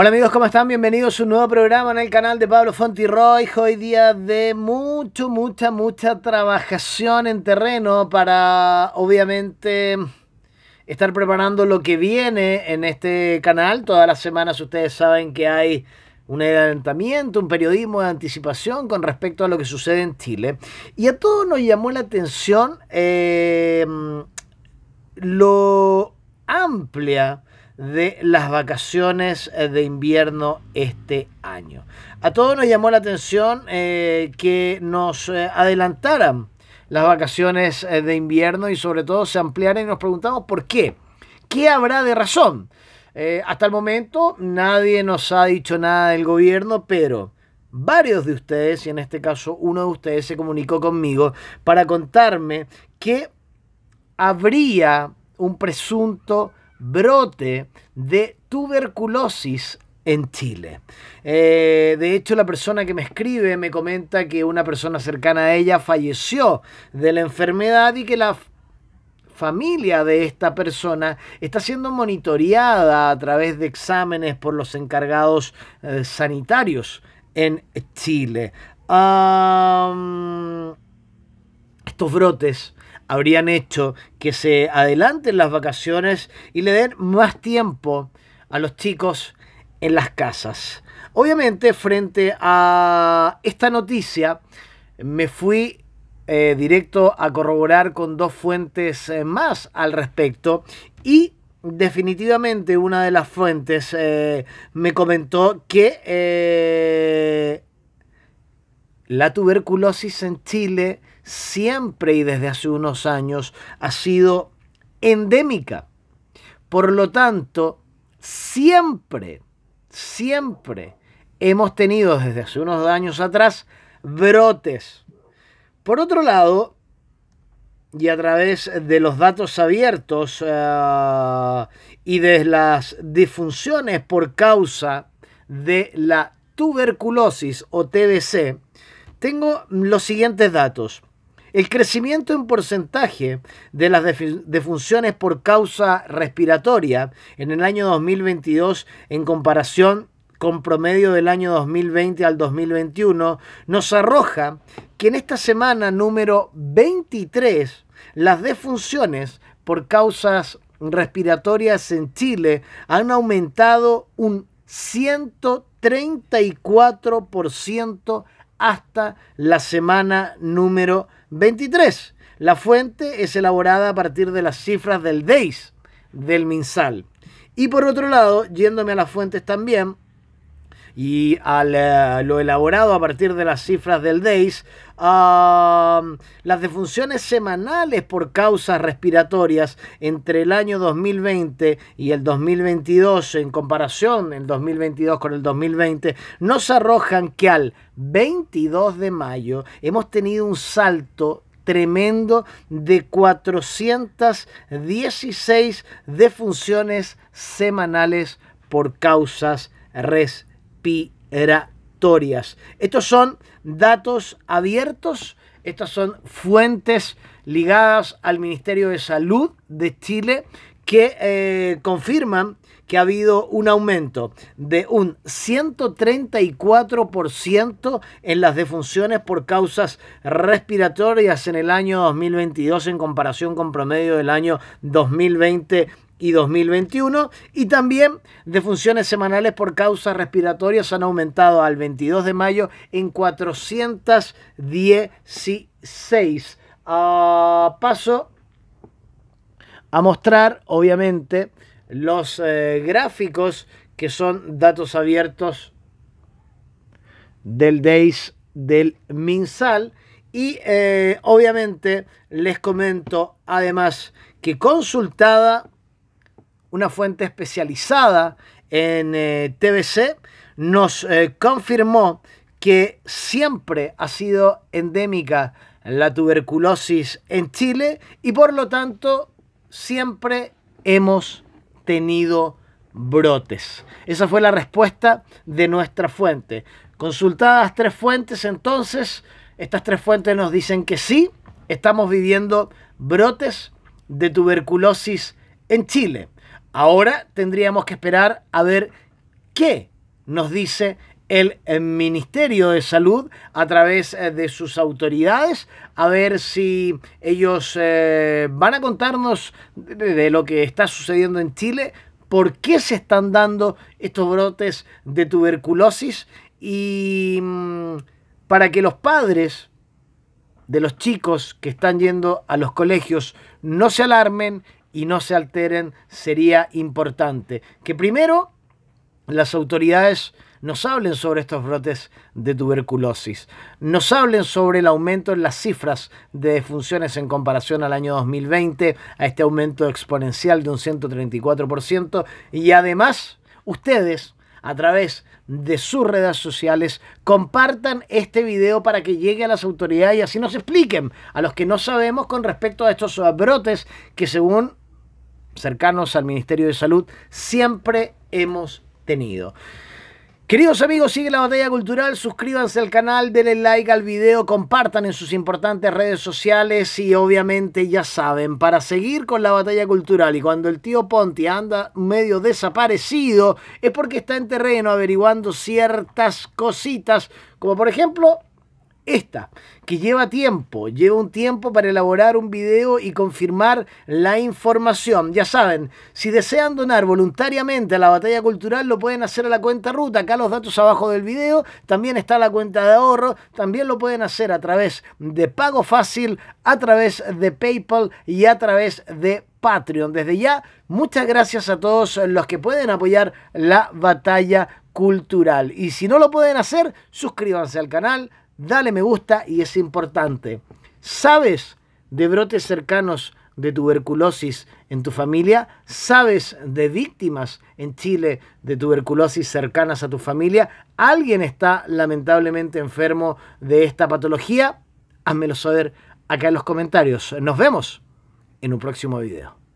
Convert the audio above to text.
Hola amigos, ¿cómo están? Bienvenidos a un nuevo programa en el canal de Pablo Fontiroy. Hoy día de mucho, mucha, mucha trabajación en terreno para obviamente estar preparando lo que viene en este canal. Todas las semanas ustedes saben que hay un adelantamiento, un periodismo de anticipación con respecto a lo que sucede en Chile. Y a todos nos llamó la atención eh, lo amplia de las vacaciones eh, de invierno este año. A todos nos llamó la atención eh, que nos eh, adelantaran las vacaciones de invierno y sobre todo se ampliaran y nos preguntamos por qué. ¿Qué habrá de razón? hasta el momento nadie nos ha dicho nada del gobierno, pero varios de ustedes, y en este caso uno de ustedes se comunicó conmigo para contarme que habría un presunto brote de tuberculosis en Chile. Eh, de hecho, la persona que me escribe me comenta que una persona cercana a ella falleció de la enfermedad y que la familia de esta persona está siendo monitoreada a través de exámenes por los encargados eh, sanitarios en Chile. estos brotes habrían hecho que se adelanten las vacaciones y le den más tiempo a los chicos en las casas. Obviamente, frente a esta noticia, me fui eh, directo a corroborar con dos fuentes eh, más al respecto y definitivamente una de las fuentes eh, me comentó que la tuberculosis en Chile siempre y desde hace unos años ha sido endémica. Por lo tanto, siempre, siempre hemos tenido desde hace unos años atrás brotes. Por otro lado, y a través de los datos abiertos eh, y de las disfunciones por causa de la tuberculosis o TDC tengo los siguientes datos. El crecimiento en porcentaje de las defunciones por causa respiratoria en el año 2022 en comparación con promedio del año 2020 al 2021 nos arroja que en esta semana número 23 las defunciones por causas respiratorias en Chile han aumentado un 134% hasta la semana número 23. La fuente es elaborada a partir de las cifras del DEIS del MinSal. Y por otro lado, yéndome a las fuentes también, y a eh, lo elaborado a partir de las cifras del DEIS, las defunciones semanales por causas respiratorias entre el año 2020 y el 2022, en comparación el 2022 con el 2020, nos arrojan que al 22 de mayo hemos tenido un salto tremendo de 416 defunciones semanales por causas respiratorias respiratorias. Estos son datos abiertos, estas son fuentes ligadas al Ministerio de Salud de Chile que eh, confirman que ha habido un aumento de un 134% en las defunciones por causas respiratorias en el año 2022 en comparación con promedio del año 2020 y 2021 y también defunciones semanales por causas respiratorias han aumentado al 22 de mayo en 416. paso a mostrar obviamente los eh, gráficos que son datos abiertos del DAIS del MinSal y eh, obviamente les comento además que consultada una fuente especializada en eh, TBC, nos eh, confirmó que siempre ha sido endémica la tuberculosis en Chile y por lo tanto siempre hemos tenido brotes. Esa fue la respuesta de nuestra fuente. Consultadas tres fuentes, entonces, estas tres fuentes nos dicen que sí, estamos viviendo brotes de tuberculosis en Chile. Ahora tendríamos que esperar a ver qué nos dice el eh, Ministerio de Salud a través eh, de sus autoridades, a ver si ellos eh, van a contarnos de lo que está sucediendo en Chile, por qué se están dando estos brotes de tuberculosis y mm, para que los padres de los chicos que están yendo a los colegios no se alarmen, y no se alteren sería importante. Que primero las autoridades nos hablen sobre estos brotes de tuberculosis, nos hablen sobre el aumento en las cifras de defunciones en comparación al año 2020, a este aumento exponencial de un 134%, y además ustedes, a través de sus redes sociales, compartan este video para que llegue a las autoridades y así nos expliquen a los que no sabemos con respecto a estos brotes que según cercanos al Ministerio de Salud siempre hemos tenido. Queridos amigos, sigue la batalla cultural, suscríbanse al canal, denle like al video, compartan en sus importantes redes sociales y obviamente ya saben, para seguir con la batalla cultural y cuando el tío Ponti anda medio desaparecido es porque está en terreno averiguando ciertas cositas, como por ejemplo esta, que lleva tiempo, lleva un tiempo para elaborar un video y confirmar la información. Ya saben, si desean donar voluntariamente a la batalla cultural, lo pueden hacer a la cuenta ruta. Acá los datos abajo del video, también está la cuenta de ahorro, también lo pueden hacer a través de Pago Fácil, a través de PayPal y a través de Patreon. Desde ya, muchas gracias a todos los que pueden apoyar la batalla cultural. Y si no lo pueden hacer, suscríbanse al canal dale me gusta y es importante. ¿Sabes de brotes cercanos de tuberculosis en tu familia? ¿Sabes de víctimas en Chile de tuberculosis cercanas a tu familia? ¿Alguien está lamentablemente enfermo de esta patología? Házmelo saber acá en los comentarios. Nos vemos en un próximo video.